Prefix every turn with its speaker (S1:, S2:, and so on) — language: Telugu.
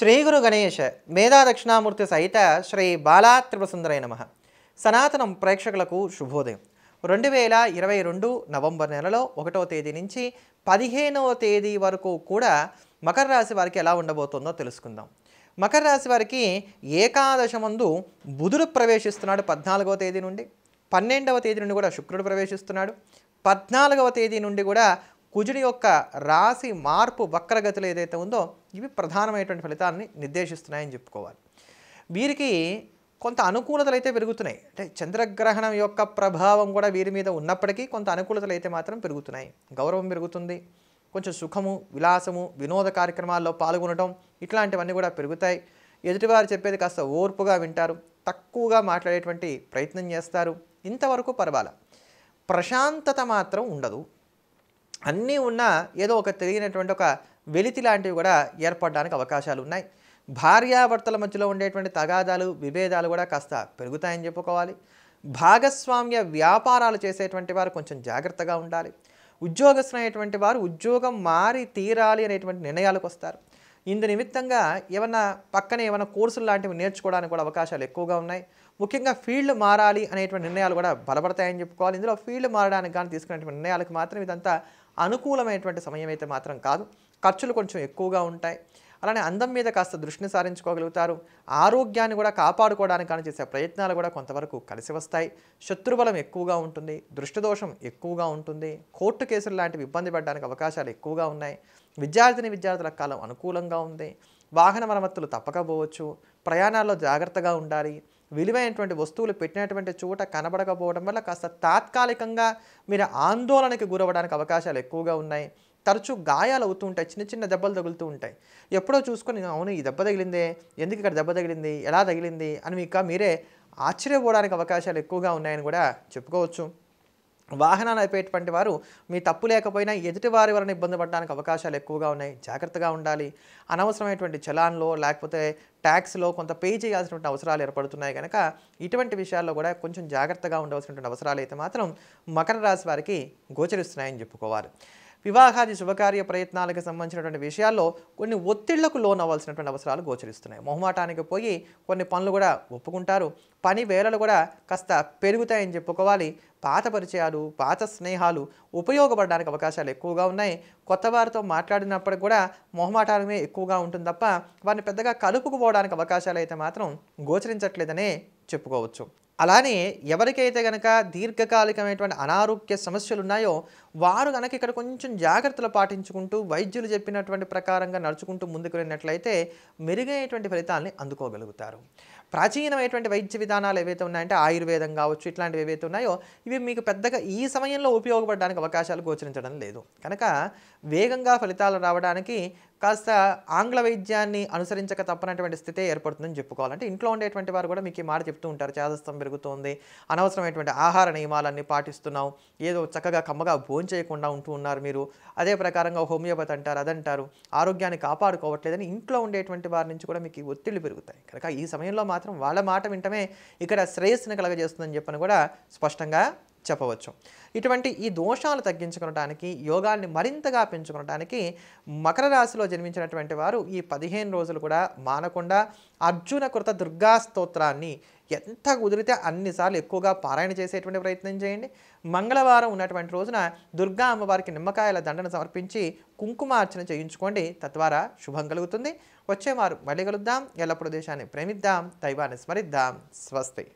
S1: శ్రీగురు ಗುರು ಗಣೇಶ మేధా దక్షిణామూర్తి సహిత శ్రీ బాలా త్రిపురసుందరై నమ సనాతనం ప్రేక్షకులకు శుభోదయం రెండు వేల ఇరవై రెండు నవంబర్ నెలలో ఒకటో తేదీ నుంచి పదిహేనవ తేదీ వరకు కూడా మకర రాశి వారికి ఎలా ఉండబోతుందో తెలుసుకుందాం మకర రాశి వారికి ఏకాదశ ముందు బుధుడు ప్రవేశిస్తున్నాడు పద్నాలుగవ తేదీ నుండి పన్నెండవ తేదీ నుండి కూడా శుక్రుడు ప్రవేశిస్తున్నాడు పద్నాలుగవ తేదీ నుండి కూడా కుజుడి యొక్క రాశి మార్పు వక్రగతులు ఏదైతే ఉందో ఇవి ప్రధానమైనటువంటి ఫలితాలని నిర్దేశిస్తున్నాయని చెప్పుకోవాలి వీరికి కొంత అనుకూలతలు అయితే పెరుగుతున్నాయి అంటే చంద్రగ్రహణం యొక్క ప్రభావం కూడా వీరి మీద ఉన్నప్పటికీ కొంత అనుకూలతలు అయితే మాత్రం పెరుగుతున్నాయి గౌరవం పెరుగుతుంది కొంచెం సుఖము విలాసము వినోద కార్యక్రమాల్లో పాల్గొనడం ఇట్లాంటివన్నీ కూడా పెరుగుతాయి ఎదుటివారు చెప్పేది కాస్త ఓర్పుగా వింటారు తక్కువగా మాట్లాడేటువంటి ప్రయత్నం చేస్తారు ఇంతవరకు పర్వాలే ప్రశాంతత మాత్రం ఉండదు అన్నీ ఉన్నా ఏదో ఒక తెలియనటువంటి ఒక వెలితి లాంటివి కూడా ఏర్పడడానికి అవకాశాలు ఉన్నాయి భార్యాభర్తల మధ్యలో ఉండేటువంటి తగాదాలు విభేదాలు కూడా కాస్త పెరుగుతాయని చెప్పుకోవాలి భాగస్వామ్య వ్యాపారాలు చేసేటువంటి వారు కొంచెం జాగ్రత్తగా ఉండాలి అనేటువంటి వారు ఉద్యోగం మారి తీరాలి అనేటువంటి నిర్ణయాలకు వస్తారు ఇందు నిమిత్తంగా ఏమన్నా పక్కనే ఏమైనా కోర్సులు లాంటివి నేర్చుకోవడానికి కూడా అవకాశాలు ఎక్కువగా ఉన్నాయి ముఖ్యంగా ఫీల్డ్ మారాలి అనేటువంటి నిర్ణయాలు కూడా బలపడతాయని చెప్పుకోవాలి ఇందులో ఫీల్డ్ మారడానికి కానీ తీసుకునేటువంటి నిర్ణయాలకు మాత్రం ఇదంతా అనుకూలమైనటువంటి సమయం అయితే మాత్రం కాదు ఖర్చులు కొంచెం ఎక్కువగా ఉంటాయి అలానే అందం మీద కాస్త దృష్టిని సారించుకోగలుగుతారు ఆరోగ్యాన్ని కూడా కాపాడుకోవడానికి కానీ చేసే ప్రయత్నాలు కూడా కొంతవరకు కలిసి వస్తాయి శత్రుబలం ఎక్కువగా ఉంటుంది దృష్టిదోషం ఎక్కువగా ఉంటుంది కోర్టు కేసులు లాంటివి ఇబ్బంది పడడానికి అవకాశాలు ఎక్కువగా ఉన్నాయి విద్యార్థిని విద్యార్థుల కాలం అనుకూలంగా ఉంది వాహన మరమ్మతులు తప్పకపోవచ్చు ప్రయాణాల్లో జాగ్రత్తగా ఉండాలి విలువైనటువంటి వస్తువులు పెట్టినటువంటి చోట కనబడకపోవడం వల్ల కాస్త తాత్కాలికంగా మీరు ఆందోళనకి గురవడానికి అవకాశాలు ఎక్కువగా ఉన్నాయి తరచూ గాయాలు అవుతూ ఉంటాయి చిన్న చిన్న దెబ్బలు తగులుతూ ఉంటాయి ఎప్పుడో చూసుకొని అవును ఈ దెబ్బ తగిలిందే ఎందుకు ఇక్కడ దెబ్బ తగిలింది ఎలా తగిలింది అని మీకు మీరే ఆశ్చర్యపోవడానికి అవకాశాలు ఎక్కువగా ఉన్నాయని కూడా చెప్పుకోవచ్చు వాహనాలు అయిపోయేటువంటి వారు మీ తప్పు లేకపోయినా ఎదుటివారి వలన ఇబ్బంది పడడానికి అవకాశాలు ఎక్కువగా ఉన్నాయి జాగ్రత్తగా ఉండాలి అనవసరమైనటువంటి చలాన్లో లేకపోతే ట్యాక్స్లో కొంత పే చేయాల్సినటువంటి అవసరాలు ఏర్పడుతున్నాయి కనుక ఇటువంటి విషయాల్లో కూడా కొంచెం జాగ్రత్తగా ఉండవలసినటువంటి అవసరాలు అయితే మాత్రం మకర రాశి వారికి గోచరిస్తున్నాయని చెప్పుకోవాలి వివాహాది శుభకార్య ప్రయత్నాలకు సంబంధించినటువంటి విషయాల్లో కొన్ని ఒత్తిళ్లకు అవ్వాల్సినటువంటి అవసరాలు గోచరిస్తున్నాయి మొహమాటానికి పోయి కొన్ని పనులు కూడా ఒప్పుకుంటారు పని వేళలు కూడా కాస్త పెరుగుతాయని చెప్పుకోవాలి పాత పరిచయాలు పాత స్నేహాలు ఉపయోగపడడానికి అవకాశాలు ఎక్కువగా ఉన్నాయి కొత్త వారితో మాట్లాడినప్పుడు కూడా మొహమాటాలమే ఎక్కువగా ఉంటుంది తప్ప వారిని పెద్దగా కలుపుకుపోవడానికి అవకాశాలు అయితే మాత్రం గోచరించట్లేదనే చెప్పుకోవచ్చు అలానే ఎవరికైతే కనుక దీర్ఘకాలికమైనటువంటి అనారోగ్య సమస్యలు ఉన్నాయో వారు కనుక ఇక్కడ కొంచెం జాగ్రత్తలు పాటించుకుంటూ వైద్యులు చెప్పినటువంటి ప్రకారంగా నడుచుకుంటూ ముందుకు వెళ్ళినట్లయితే మెరుగైనటువంటి ఫలితాలని అందుకోగలుగుతారు ప్రాచీనమైనటువంటి వైద్య విధానాలు ఏవైతే ఉన్నాయంటే ఆయుర్వేదం కావచ్చు ఇట్లాంటివి ఏవైతే ఉన్నాయో ఇవి మీకు పెద్దగా ఈ సమయంలో ఉపయోగపడడానికి అవకాశాలు గోచరించడం లేదు కనుక వేగంగా ఫలితాలు రావడానికి కాస్త ఆంగ్ల వైద్యాన్ని అనుసరించక తప్పనటువంటి స్థితే ఏర్పడుతుందని చెప్పుకోవాలంటే ఇంట్లో ఉండేటువంటి వారు కూడా మీకు ఈ మాట చెప్తూ ఉంటారు చేదస్తం పెరుగుతోంది అనవసరమైనటువంటి ఆహార నియమాలన్నీ పాటిస్తున్నాం ఏదో చక్కగా కమ్మగా భోంచేయకుండా ఉంటూ ఉన్నారు మీరు అదే ప్రకారంగా హోమియోపతి అంటారు అదంటారు ఆరోగ్యాన్ని కాపాడుకోవట్లేదని ఇంట్లో ఉండేటువంటి వారి నుంచి కూడా మీకు ఒత్తిళ్లు పెరుగుతాయి కనుక ఈ సమయంలో మాత్రం వాళ్ళ మాట వింటమే ఇక్కడ శ్రేయస్సును కలగజేస్తుందని చెప్పని కూడా స్పష్టంగా చెప్పవచ్చు ఇటువంటి ఈ దోషాలు తగ్గించుకోవడానికి యోగాన్ని మరింతగా పెంచుకోవడానికి మకర రాశిలో జన్మించినటువంటి వారు ఈ పదిహేను రోజులు కూడా మానకుండా అర్జున కృత దుర్గా స్తోత్రాన్ని ఎంత కుదిరితే అన్నిసార్లు ఎక్కువగా పారాయణ చేసేటువంటి ప్రయత్నం చేయండి మంగళవారం ఉన్నటువంటి రోజున దుర్గా అమ్మవారికి నిమ్మకాయల దండను సమర్పించి కుంకుమార్చన చేయించుకోండి తద్వారా శుభం కలుగుతుంది వచ్చే వారు మళ్ళీ కలుద్దాం ఎల్లప్పుడూ దేశాన్ని ప్రేమిద్దాం దైవాన్ని స్మరిద్దాం స్వస్తి